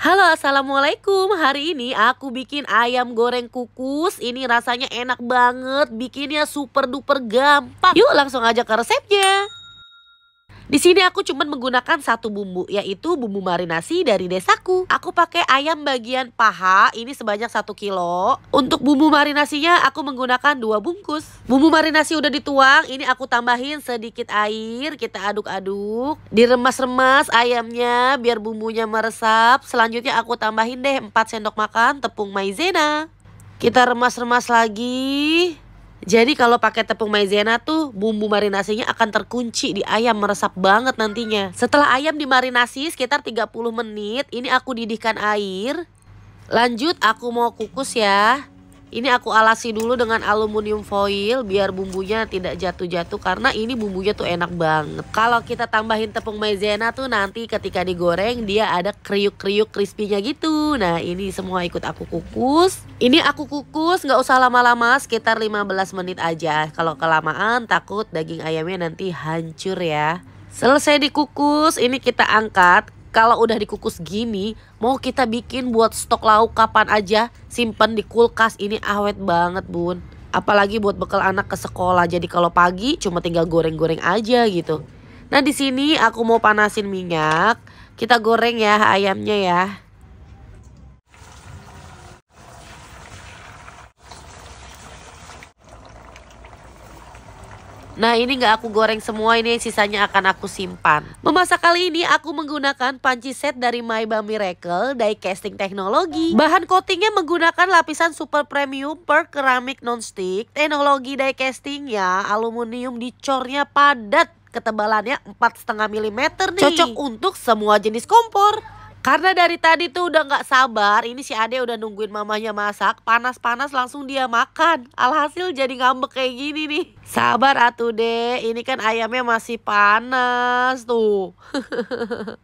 Halo assalamualaikum Hari ini aku bikin ayam goreng kukus Ini rasanya enak banget Bikinnya super duper gampang Yuk langsung aja ke resepnya di sini aku cuma menggunakan satu bumbu, yaitu bumbu marinasi dari desaku. Aku pakai ayam bagian paha, ini sebanyak 1 kilo. Untuk bumbu marinasinya aku menggunakan dua bungkus. Bumbu marinasi udah dituang, ini aku tambahin sedikit air, kita aduk-aduk. Diremas-remas ayamnya biar bumbunya meresap. Selanjutnya aku tambahin deh 4 sendok makan tepung maizena. Kita remas-remas lagi. Jadi kalau pakai tepung maizena tuh bumbu marinasinya akan terkunci di ayam meresap banget nantinya. Setelah ayam dimarinasi sekitar 30 menit, ini aku didihkan air. Lanjut aku mau kukus ya. Ini aku alasi dulu dengan aluminium foil biar bumbunya tidak jatuh-jatuh karena ini bumbunya tuh enak banget. Kalau kita tambahin tepung maizena tuh nanti ketika digoreng dia ada kriuk-kriuk crispy-nya gitu. Nah ini semua ikut aku kukus. Ini aku kukus nggak usah lama-lama sekitar 15 menit aja. Kalau kelamaan takut daging ayamnya nanti hancur ya. Selesai dikukus ini kita angkat kalau udah dikukus gini, mau kita bikin buat stok lauk kapan aja, simpen di kulkas ini awet banget bun. Apalagi buat bekal anak ke sekolah, jadi kalau pagi cuma tinggal goreng-goreng aja gitu. Nah di sini aku mau panasin minyak, kita goreng ya ayamnya ya. Nah ini nggak aku goreng semua ini sisanya akan aku simpan. Memasak kali ini aku menggunakan panci set dari Maiba Miracle die casting teknologi. Bahan coatingnya menggunakan lapisan super premium per keramik nonstick. Teknologi die castingnya aluminium dicornya padat ketebalannya 4,5 mm nih. Cocok untuk semua jenis kompor. Karena dari tadi tuh udah nggak sabar, ini si Ade udah nungguin mamanya masak, panas-panas langsung dia makan. Alhasil jadi ngambek kayak gini nih. Sabar atuh deh, ini kan ayamnya masih panas tuh.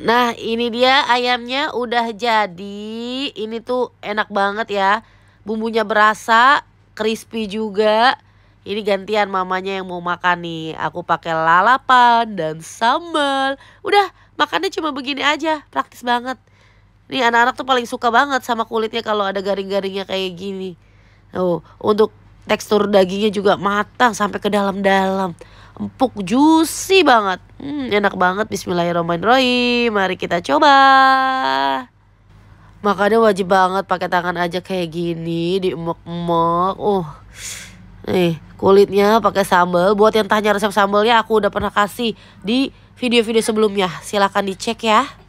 nah ini dia ayamnya udah jadi, ini tuh enak banget ya. Bumbunya berasa, crispy juga. Ini gantian mamanya yang mau makan nih. Aku pakai lalapan dan sambal. Udah, makannya cuma begini aja. Praktis banget. Nih anak-anak tuh paling suka banget sama kulitnya kalau ada garing-garingnya kayak gini. Oh, untuk tekstur dagingnya juga matang sampai ke dalam-dalam. Empuk, juicy banget. Hmm, enak banget. Bismillahirrahmanirrahim. Mari kita coba. Makanya wajib banget pakai tangan aja kayak gini, diemek emok Uh, Nih, kulitnya pakai sambal. Buat yang tanya resep sambalnya aku udah pernah kasih di video-video sebelumnya. Silahkan dicek ya.